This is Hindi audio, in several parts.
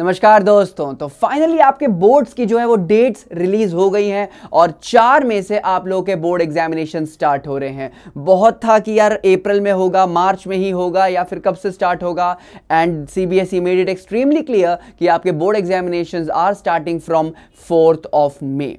नमस्कार दोस्तों तो फाइनली आपके बोर्ड्स की जो है वो डेट्स रिलीज हो गई हैं और चार में से आप लोगों के बोर्ड एग्जामिनेशन स्टार्ट हो रहे हैं बहुत था कि यार अप्रैल में होगा मार्च में ही होगा या फिर कब से स्टार्ट होगा and C B S E made it extremely clear कि आपके board examination are starting from fourth of May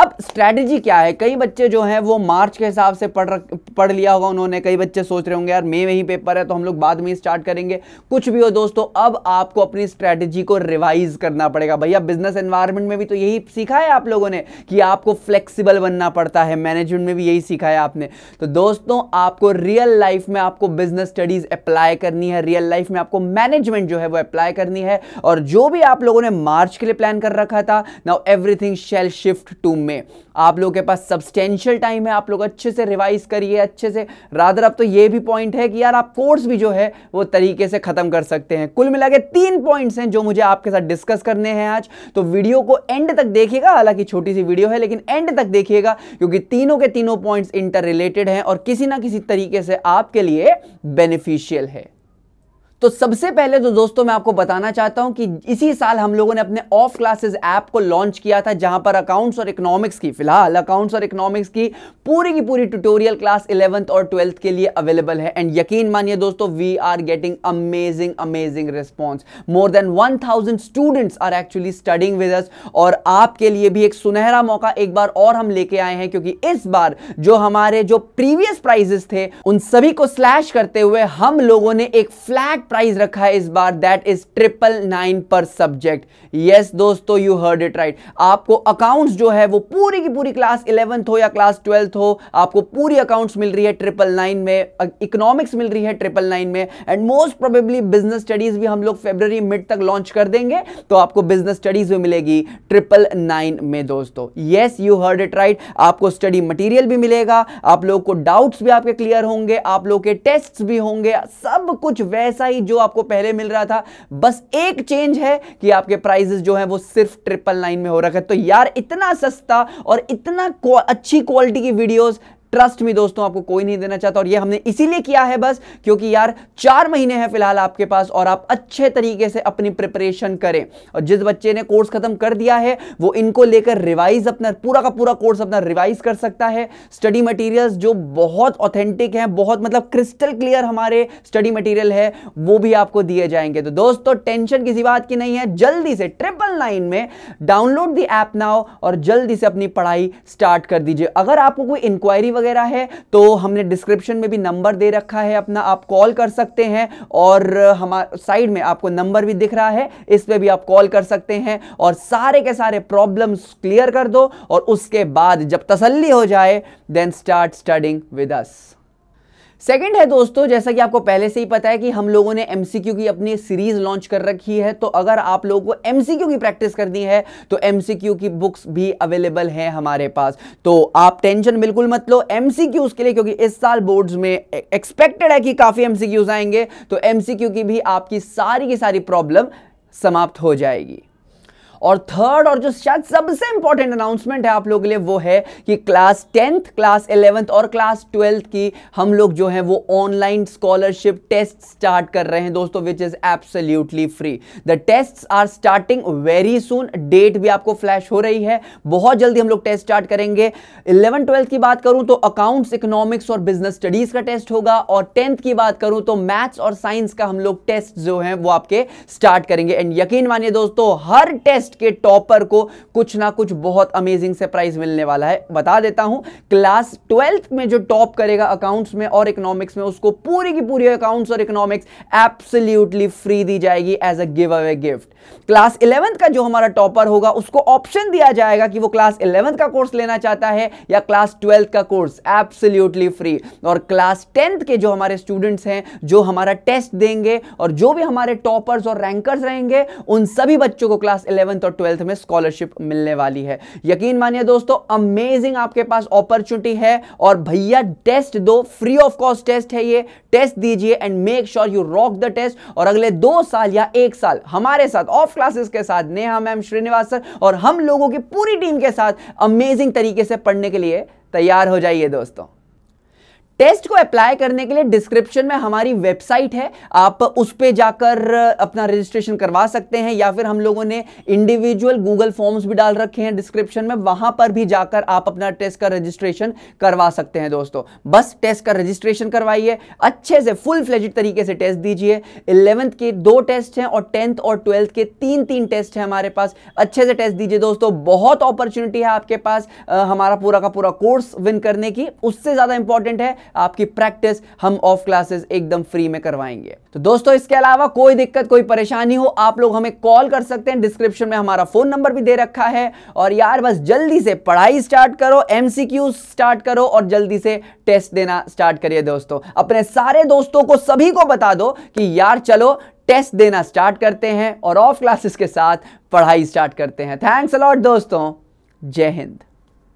अब स्ट्रैटेजी क्या है कई बच्चे जो हैं वो मार्च के हिसाब से पढ़ पढ़ लिया होगा उन्होंने कई बच्चे सोच रहे होंगे यार मई में ही पेपर है तो हम लोग बाद में स्टार्ट करेंगे कुछ भी हो दोस्तों अब आपको अपनी स्ट्रैटेजी को रिवाइज करना पड़ेगा भैया बिजनेस एनवायरमेंट में भी तो यही सीखा है आप लोगों ने कि आपको फ्लेक्सिबल बनना पड़ता है मैनेजमेंट में भी यही सीखा है आपने तो दोस्तों आपको रियल लाइफ में आपको बिजनेस स्टडीज अप्लाई करनी है रियल लाइफ में आपको मैनेजमेंट जो है वो अप्लाई करनी है और जो भी आप लोगों ने मार्च के लिए प्लान कर रखा था now everything shall shift to May में आप लोगों के पास सब्सटेंशियल टाइम है आप लोग अच्छे से रिवाइज करिए अच्छे से रादर अब तो ये भी पॉइंट है कि यार आप कोर्स भी जो है वो तरीके से ख़त्म कर सकते हैं कुल मिला तीन पॉइंट्स हैं जो मुझे आपके साथ डिस्कस करने हैं आज तो वीडियो को एंड तक देखिएगा हालांकि छोटी सी वीडियो है लेकिन एंड तक देखिएगा क्योंकि तीनों के तीनों पॉइंट्स इंटर रिलेटेड हैं और किसी ना किसी तरीके से आपके लिए बेनिफिशियल है तो सबसे पहले तो दोस्तों मैं आपको बताना चाहता हूं कि इसी साल हम लोगों ने अपने ऑफ क्लासेस ऐप को लॉन्च किया था जहां पर अकाउंट्स और इकोनॉमिक्स की फिलहाल अकाउंट्स और इकोनॉमिक्स की पूरी की पूरी ट्यूटोरियल क्लास इलेवंथ और ट्वेल्थ के लिए अवेलेबल है एंड यकीन मानिए दोस्तों we are getting amazing amazing response more than one thousand students are actually studying with us और आपके लिए भी एक सुनहरा मौका एक बार और हम लेके आए हैं क्योंकि इस बार जो हमारे जो प्रीवियस प्राइजेस थे उन सभी को स्लैश करते हुए हम लोगों ने एक फ्लैग प्राइस रखा है इस बार दैट इज ट्रिपल नाइन पर सब्जेक्ट यस दोस्तों यू हर्ड इट राइट आपको अकाउंट्स जो है वो पूरी की पूरी क्लास इलेवंथ हो या क्लास ट्वेल्थ हो आपको पूरी अकाउंट्स मिल रही है ट्रिपल नाइन में इकोनॉमिक्स मिल रही है ट्रिपल नाइन में and most probably business studies भी हम लोग फेब्रवरी मिड तक लॉन्च कर देंगे तो आपको बिजनेस स्टडीज भी मिलेगी ट्रिपल नाइन में दोस्तों yes you heard it right आपको स्टडी मटीरियल भी मिलेगा आप लोगों को डाउट्स भी आपके क्लियर होंगे आप लोगों के टेस्ट भी होंगे सब कुछ वैसा ही वही जो आपको पहले मिल रहा था बस एक चेंज है कि आपके प्राइजेस जो है वो सिर्फ ट्रिपल नाइन में हो रखा है तो यार इतना सस्ता और इतना अच्छी क्वालिटी की वीडियोस ट्रस्ट में दोस्तों आपको कोई नहीं देना चाहता और ये हमने इसीलिए किया है बस क्योंकि यार चार महीने हैं फिलहाल आपके पास और आप अच्छे तरीके से अपनी प्रिपरेशन करें और जिस बच्चे ने कोर्स खत्म कर दिया है वो इनको लेकर रिवाइज अपना पूरा का पूरा कोर्स अपना रिवाइज कर सकता है स्टडी मटीरियल जो बहुत ऑथेंटिक हैं बहुत मतलब क्रिस्टल क्लियर हमारे स्टडी मटीरियल है वो भी आपको दिए जाएंगे तो दोस्तों टेंशन किसी बात की नहीं है जल्दी से ट्रिपल नाइन में डाउनलोड दी ऐप नाव और जल्दी से अपनी पढ़ाई स्टार्ट कर दीजिए अगर आपको कोई इंक्वायरी वगैरह है तो हमने डिस्क्रिप्शन में भी नंबर दे रखा है अपना आप कॉल कर सकते हैं और हमारे साइड में आपको नंबर भी दिख रहा है इस पर भी आप कॉल कर सकते हैं और सारे के सारे प्रॉब्लम्स क्लियर कर दो और उसके बाद जब तसल्ली हो जाए then start studying with us second है दोस्तों जैसा कि आपको पहले से ही पता है कि हम लोगों ने एमसीक्यू की अपनी सीरीज लॉन्च कर रखी है तो अगर आप लोगों को एमसीक्यू की प्रैक्टिस करनी है तो एमसीक्यू की बुक्स भी अवेलेबल है हमारे पास तो आप टेंशन बिल्कुल मत लो एमसीक्यू के लिए क्योंकि इस साल बोर्ड्स में एक्सपेक्टेड है कि काफी एमसीक्यूज आएंगे तो एमसीक्यू की भी आपकी सारी की सारी प्रॉब्लम समाप्त हो जाएगी और थर्ड और जो शायद सबसे इंपॉर्टेंट अनाउंसमेंट है आप लोगों के लिए वो है कि क्लास टेंथ क्लास इलेवेंथ और क्लास ट्वेल्थ की हम लोग जो है वो ऑनलाइन स्कॉलरशिप टेस्ट स्टार्ट कर रहे हैं दोस्तों which is absolutely free the test are starting very soon date भी आपको फ्लैश हो रही है बहुत जल्दी हम लोग टेस्ट स्टार्ट करेंगे इलेवन ट्वेल्थ की बात करूं तो अकाउंट्स इकोनॉमिक्स और बिजनेस स्टडीज का टेस्ट होगा और टेंथ की बात करूं तो मैथ्स और साइंस का हम लोग टेस्ट जो है वो आपके स्टार्ट करेंगे एंड यकीन मानिए दोस्तों हर टेस्ट लिस्ट के टॉपर को कुछ ना कुछ बहुत अमेजिंग से प्राइज मिलने वाला है बता देता हूं क्लास ट्वेल्थ में जो टॉप करेगा अकाउंट्स में और इकोनॉमिक्स में उसको पूरी की पूरी अकाउंट्स और इकोनॉमिक्स एब्सोल्युटली फ्री दी जाएगी as a give away gift class eleventh का जो हमारा टॉपर होगा उसको ऑप्शन दिया जाएगा कि वो क्लास इलेवंथ का कोर्स लेना चाहता है या क्लास ट्वेल्थ का कोर्स एब्सोल्युटली फ्री और क्लास टेंथ के जो हमारे स्टूडेंट्स हैं जो हमारा टेस्ट देंगे और जो भी हमारे टॉपर्स और रैंकर्स रहेंगे उन सभी बच्चों को क्लास इलेवंथ इलेवंथ और ट्वेल्थ में स्कॉलरशिप मिलने वाली है यकीन मानिए दोस्तों अमेजिंग आपके पास अपॉर्चुनिटी है और भैया टेस्ट दो फ्री ऑफ कॉस्ट टेस्ट है ये टेस्ट दीजिए and make sure you rock the test और अगले दो साल या एक साल हमारे साथ ऑफ क्लासेस के साथ नेहा मैम श्रीनिवास सर और हम लोगों की पूरी टीम के साथ अमेजिंग तरीके से पढ़ने के लिए तैयार हो जाइए दोस्तों टेस्ट को अप्लाई करने के लिए डिस्क्रिप्शन में हमारी वेबसाइट है आप उस पर जाकर अपना रजिस्ट्रेशन करवा सकते हैं या फिर हम लोगों ने इंडिविजुअल गूगल फॉर्म्स भी डाल रखे हैं डिस्क्रिप्शन में वहां पर भी जाकर आप अपना टेस्ट का रजिस्ट्रेशन करवा सकते हैं दोस्तों बस टेस्ट का रजिस्ट्रेशन करवाइए अच्छे से फुल फ्लेजिड तरीके से टेस्ट दीजिए इलेवंथ के दो टेस्ट हैं और टेंथ और ट्वेल्थ के तीन तीन टेस्ट हैं हमारे पास अच्छे से टेस्ट दीजिए दोस्तों बहुत अपॉर्चुनिटी है आपके पास हमारा पूरा का पूरा कोर्स विन करने की उससे ज़्यादा इंपॉर्टेंट है आपकी प्रैक्टिस हम ऑफ क्लासेस एकदम फ्री में करवाएंगे तो दोस्तों इसके अलावा कोई दिक्कत कोई परेशानी हो आप लोग हमें कॉल कर सकते हैं डिस्क्रिप्शन में हमारा फोन नंबर भी दे रखा है और यार बस जल्दी से पढ़ाई स्टार्ट करो एम स्टार्ट करो और जल्दी से टेस्ट देना स्टार्ट करिए दोस्तों अपने सारे दोस्तों को सभी को बता दो कि यार चलो टेस्ट देना स्टार्ट करते हैं और ऑफ क्लासेस के साथ पढ़ाई स्टार्ट करते हैं थैंक्स अलॉट दोस्तों जय हिंद